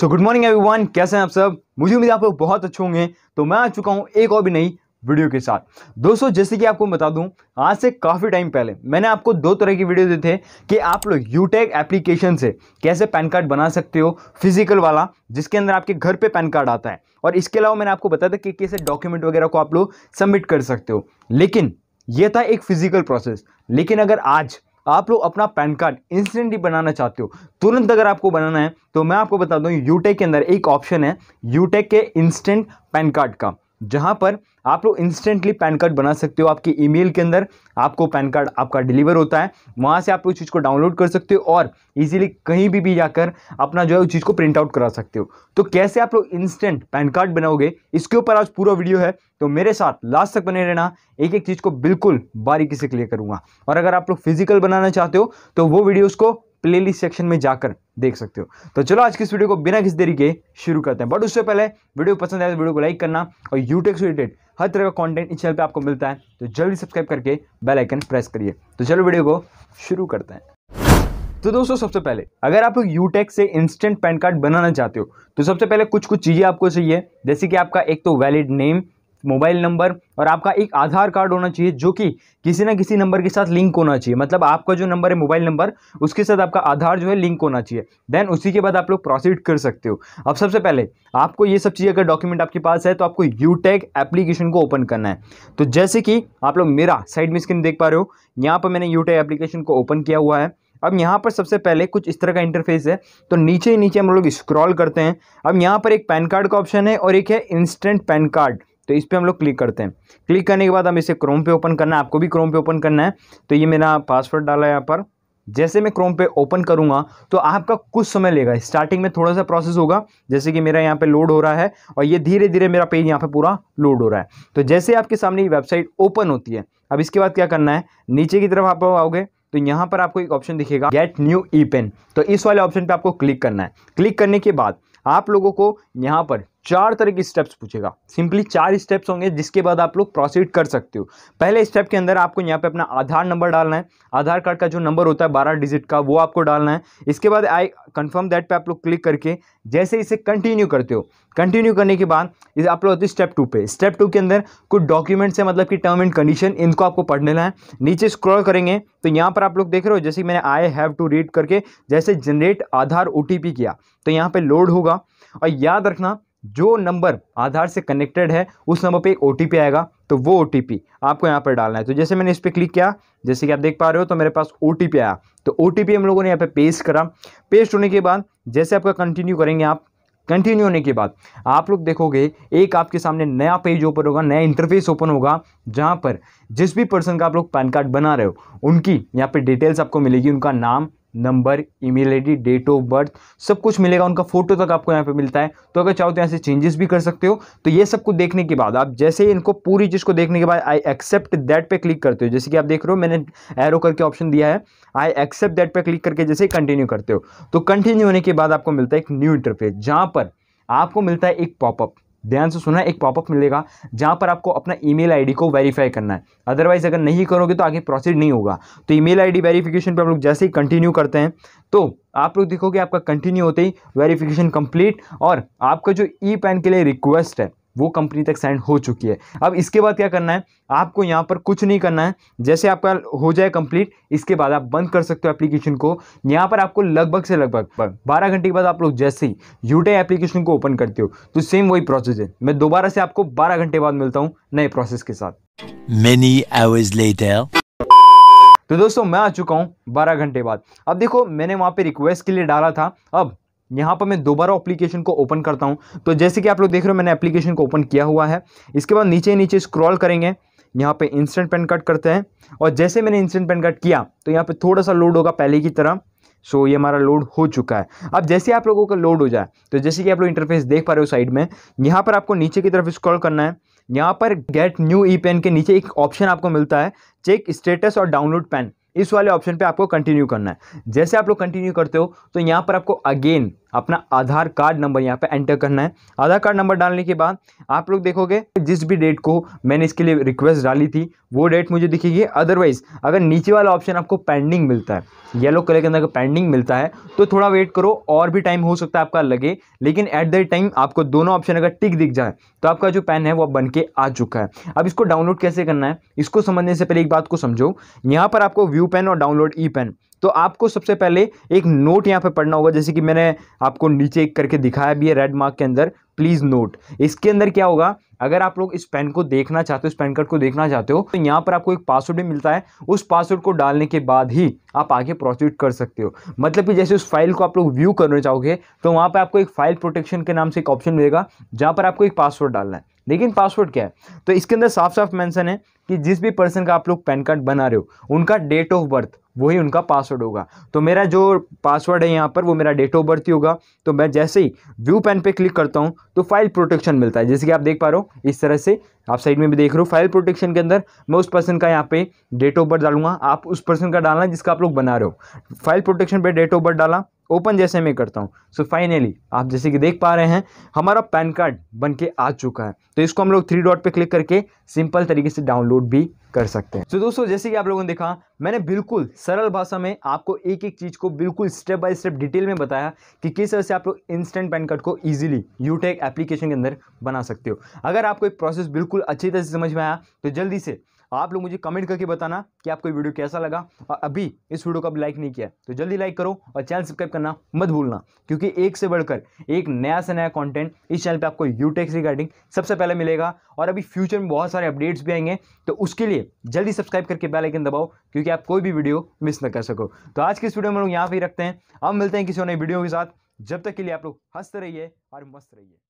सो good morning everyone कैसे हैं आप सब मुझे उम्मीद आप लोग बहुत अच्छे होंगे तो मैं आ चुका हूँ एक और भी नई वीडियो के साथ दोस्तों जैसे कि आपको बता दूं आज से काफ़ी टाइम पहले मैंने आपको दो तरह की वीडियो दिए थे कि आप लोग यूटेक एप्लीकेशन e से कैसे पैन कार्ड बना सकते हो फिजिकल वाला जिसके अंदर आपके घर पे पैन कार्ड आता है और इसके अलावा मैंने आपको बताया था कि कैसे डॉक्यूमेंट वगैरह को आप लोग सबमिट कर सकते हो लेकिन यह था एक फिजिकल प्रोसेस लेकिन अगर आज आप लोग अपना पैन कार्ड इंस्टेंटली बनाना चाहते हो तुरंत अगर आपको बनाना है तो मैं आपको बता दूं यूटेक के अंदर एक ऑप्शन है यूटेक के इंस्टेंट पैन कार्ड का जहाँ पर आप लोग इंस्टेंटली पैन कार्ड बना सकते हो आपकी ईमेल के अंदर आपको पैन कार्ड आपका डिलीवर होता है वहाँ से आप उस चीज़ को डाउनलोड कर सकते हो और इजीली कहीं भी भी जाकर अपना जो है उस चीज़ को प्रिंट आउट करा सकते हो तो कैसे आप लोग इंस्टेंट पैन कार्ड बनाओगे इसके ऊपर आज पूरा वीडियो है तो मेरे साथ लास्ट तक बने रहना एक एक चीज़ को बिल्कुल बारीकी से क्लियर करूँगा और अगर आप लोग फिजिकल बनाना चाहते हो तो वो वीडियो उसको प्लेलिस्ट सेक्शन में जाकर देख सकते हो तो चलो आज की इस वीडियो को बिना किसी देरी के शुरू करते हैं बट उससे पहले वीडियो पसंद आए तो वीडियो को लाइक करना और यूटेक से रिलेटेड हर तरह का कंटेंट इस चैनल पे आपको मिलता है तो जल्दी सब्सक्राइब करके बेल आइकन प्रेस करिए तो चलो वीडियो को शुरू करते हैं तो दोस्तों सबसे पहले अगर आप यूटेक e से इंस्टेंट पैन कार्ड बनाना चाहते हो तो सबसे पहले कुछ कुछ चीज़ें आपको चाहिए जैसे कि आपका एक तो वैलिड नेम मोबाइल नंबर और आपका एक आधार कार्ड होना चाहिए जो कि किसी ना किसी नंबर के साथ लिंक होना चाहिए मतलब आपका जो नंबर है मोबाइल नंबर उसके साथ आपका आधार जो है लिंक होना चाहिए देन उसी के बाद आप लोग प्रोसीड कर सकते हो अब सबसे पहले आपको ये सब चीज़ अगर डॉक्यूमेंट आपके पास है तो आपको यू टैग एप्लीकेशन को ओपन करना है तो जैसे कि आप लोग मेरा साइड में स्क्रीन देख पा रहे हो यहाँ पर मैंने यू टैग एप्लीकेशन को ओपन किया हुआ है अब यहाँ पर सबसे पहले कुछ इस तरह का इंटरफेस है तो नीचे ही नीचे हम लोग स्क्रॉल करते हैं अब यहाँ पर एक पैन कार्ड का ऑप्शन है और एक है इंस्टेंट पैन कार्ड तो इस पर हम लोग क्लिक करते हैं क्लिक करने के बाद हम इसे क्रोम पे ओपन करना है आपको भी क्रोम पे ओपन करना है तो ये मेरा पासवर्ड डाला है यहाँ पर जैसे मैं क्रोम पे ओपन करूंगा तो आपका कुछ समय लेगा स्टार्टिंग में थोड़ा सा प्रोसेस होगा जैसे कि मेरा यहाँ पे लोड हो रहा है और ये धीरे धीरे मेरा पेज यहाँ पे पूरा लोड हो रहा है तो जैसे आपके सामने ये वेबसाइट ओपन होती है अब इसके बाद क्या करना है नीचे की तरफ आप आओगे तो यहाँ पर आपको एक ऑप्शन दिखेगा गेट न्यू ई पेन तो इस वाले ऑप्शन पर आपको क्लिक करना है क्लिक करने के बाद आप लोगों को यहाँ पर चार तरह के स्टेप्स पूछेगा सिंपली चार स्टेप्स होंगे जिसके बाद आप लोग प्रोसीड कर सकते हो पहले स्टेप के अंदर आपको यहाँ पे अपना आधार नंबर डालना है आधार कार्ड का जो नंबर होता है बारह डिजिट का वो आपको डालना है इसके बाद आई कंफर्म दैट पे आप लोग क्लिक करके जैसे इसे कंटिन्यू करते हो कंटिन्यू करने के बाद इसे आप लोग होते स्टेप टू पे स्टेप टू के अंदर कुछ डॉक्यूमेंट्स है मतलब कि टर्म एंड कंडीशन इनको आपको पढ़ लेना है नीचे स्क्रॉल करेंगे तो यहाँ पर आप लोग देख रहे हो जैसे मैंने आई हैव टू रीड करके जैसे जनरेट आधार ओ किया तो यहाँ पर लोड होगा और याद रखना जो नंबर आधार से कनेक्टेड है उस नंबर पे एक ओ आएगा तो वो ओ आपको यहाँ पर डालना है तो जैसे मैंने इस पर क्लिक किया जैसे कि आप देख पा रहे हो तो मेरे पास ओ आया तो ओ हम लोगों ने यहाँ पे पेस्ट करा पेस्ट होने के बाद जैसे आपका कंटिन्यू करेंगे आप कंटिन्यू होने के बाद आप लोग देखोगे एक आपके सामने नया पेज ओपन होगा नया इंटरफेस ओपन होगा जहाँ पर जिस भी पर्सन का आप लोग पैन कार्ड बना रहे हो उनकी यहाँ पर डिटेल्स आपको मिलेगी उनका नाम number email ID date of birth सब कुछ मिलेगा उनका फोटो तक आपको यहाँ पे मिलता है तो अगर चाहो तो यहाँ से चेंजेस भी कर सकते हो तो ये सब कुछ देखने के बाद आप जैसे ही इनको पूरी चीज़ को देखने के बाद आई एक्सेप्ट दैट पे क्लिक करते हो जैसे कि आप देख रहे हो मैंने एरो करके ऑप्शन दिया है आई एक्सेप्ट दैट पे क्लिक करके जैसे कंटिन्यू करते हो तो कंटिन्यू होने के बाद आपको मिलता है एक न्यू इंटरफेस जहाँ पर आपको मिलता है एक पॉपअप ध्यान से सुना एक पॉपअप मिलेगा जहाँ पर आपको अपना ईमेल आईडी को वेरीफाई करना है अदरवाइज़ अगर नहीं करोगे तो आगे प्रोसीड नहीं होगा तो ईमेल आईडी वेरीफिकेशन पर हम लोग जैसे ही कंटिन्यू करते हैं तो आप लोग देखोगे आपका कंटिन्यू होते ही वेरीफिकेशन कंप्लीट और आपका जो ई पैन के लिए रिक्वेस्ट है वो कंपनी तक सेंड हो चुकी है अब इसके बाद क्या करना है आपको यहाँ पर कुछ नहीं करना है जैसे आपका हो जाए कंप्लीट इसके बाद आप बंद कर सकते हो एप्लीकेशन को यहाँ पर आपको लगभग से लगभग बारह घंटे के बाद आप लोग जैसे ही यूटे एप्लीकेशन को ओपन करते हो तो सेम वही प्रोसेस है मैं दोबारा से आपको बारह घंटे बाद मिलता हूँ नए प्रोसेस के साथ मेनी आवर्स लेटर तो दोस्तों मैं आ चुका हूँ बारह घंटे बाद अब देखो मैंने वहाँ पे रिक्वेस्ट के लिए डाला था अब यहाँ पर मैं दोबारा एप्लीकेशन को ओपन करता हूँ तो जैसे कि आप लोग देख रहे हो मैंने एप्लीकेशन को ओपन किया हुआ है इसके बाद नीचे नीचे स्क्रॉल करेंगे यहाँ पे इंस्टेंट पेन कट करते हैं और जैसे मैंने इंस्टेंट पेन कट किया तो यहाँ पे थोड़ा सा लोड होगा पहले की तरह सो ये हमारा लोड हो चुका है अब जैसे आप लोगों का लोड हो जाए तो जैसे कि आप लोग इंटरफेस देख पा रहे हो साइड में यहाँ पर आपको नीचे की तरफ स्क्रॉल करना है यहाँ पर गेट न्यू ई पेन के नीचे एक ऑप्शन आपको मिलता है चेक स्टेटस और डाउनलोड पेन इस वाले ऑप्शन पे आपको कंटिन्यू करना है जैसे आप लोग कंटिन्यू करते हो तो यहाँ पर आपको अगेन अपना आधार कार्ड नंबर यहाँ पे एंटर करना है आधार कार्ड नंबर डालने के बाद आप लोग देखोगे जिस भी डेट को मैंने इसके लिए रिक्वेस्ट डाली थी वो डेट मुझे दिखेगी अदरवाइज अगर नीचे वाला ऑप्शन आपको पेंडिंग मिलता है येलो कलर के अंदर पेंडिंग मिलता है तो थोड़ा वेट करो और भी टाइम हो सकता है आपका लगे लेकिन एट द टाइम आपको दोनों ऑप्शन अगर टिक दिख जाए तो आपका जो पेन है वो बन के आ चुका है अब इसको डाउनलोड कैसे करना है इसको समझने से पहले एक बात को समझो यहाँ पर आपको व्यू व्यू पेन और डाउनलोड ई पेन तो आपको सबसे पहले एक नोट यहाँ पे पढ़ना होगा जैसे कि मैंने आपको नीचे एक करके दिखाया भी है रेड मार्क के अंदर प्लीज़ नोट इसके अंदर क्या होगा अगर आप लोग इस पेन को देखना चाहते हो इस पैन कार्ड को देखना चाहते हो तो यहाँ पर आपको एक पासवर्ड भी मिलता है उस पासवर्ड को डालने के बाद ही आप आगे प्रोसीड कर सकते हो मतलब कि जैसे उस फाइल को आप लोग व्यू करना चाहोगे तो वहाँ पर आपको एक फाइल प्रोटेक्शन के नाम से एक ऑप्शन मिलेगा जहाँ पर आपको एक पासवर्ड डालना है लेकिन पासवर्ड क्या है तो इसके अंदर साफ साफ मैंसन है कि जिस भी पर्सन का आप लोग पैन कार्ड बना रहे हो उनका डेट ऑफ बर्थ वही उनका पासवर्ड होगा तो मेरा जो पासवर्ड है यहाँ पर वो मेरा डेट ऑफ बर्थ ही होगा तो मैं जैसे ही व्यू पेन पे क्लिक करता हूँ तो फाइल प्रोटेक्शन मिलता है जैसे कि आप देख पा रहे हो इस तरह से आप साइड में भी देख रहे हो फाइल प्रोटेक्शन के अंदर मैं उस पर्सन का यहाँ पे डेट ऑफ बर्थ डालूंगा आप उस पर्सन का डालना जिसका आप लोग बना रहे हो फाइल प्रोटेक्शन पर डेट ऑफ बर्थ डाला ओपन जैसे मैं करता हूँ सो फाइनली आप जैसे कि देख पा रहे हैं हमारा पैन कार्ड बन के आ चुका है तो इसको हम लोग थ्री डॉट पे क्लिक करके सिंपल तरीके से डाउनलोड भी कर सकते हैं तो so, दोस्तों जैसे कि आप लोगों ने देखा मैंने बिल्कुल सरल भाषा में आपको एक एक चीज़ को बिल्कुल स्टेप बाय स्टेप डिटेल में बताया कि किस तरह से आप लोग इंस्टेंट पैन कार्ड को ईजिली यूटेक एप्लीकेशन के अंदर बना सकते हो अगर आपको एक प्रोसेस बिल्कुल अच्छी तरह से समझ में आया तो जल्दी से आप लोग मुझे कमेंट करके बताना कि आपको वीडियो कैसा लगा और अभी इस वीडियो को अब लाइक नहीं किया तो जल्दी लाइक करो और चैनल सब्सक्राइब करना मत भूलना क्योंकि एक से बढ़कर एक नया से नया कॉन्टेंट इस चैनल पर आपको यूटेक्स रिगार्डिंग सबसे पहले मिलेगा और अभी फ्यूचर में बहुत सारे अपडेट्स भी आएंगे तो उसके लिए जल्दी सब्सक्राइब करके बेलाइकन दबाओ क्योंकि आप कोई भी वीडियो मिस ना कर सको तो आज की इस वीडियो में लोग यहाँ पर ही रखते हैं अब मिलते हैं किसी नई वीडियो के साथ जब तक के लिए आप लोग हंसते रहिए और मस्त रहिए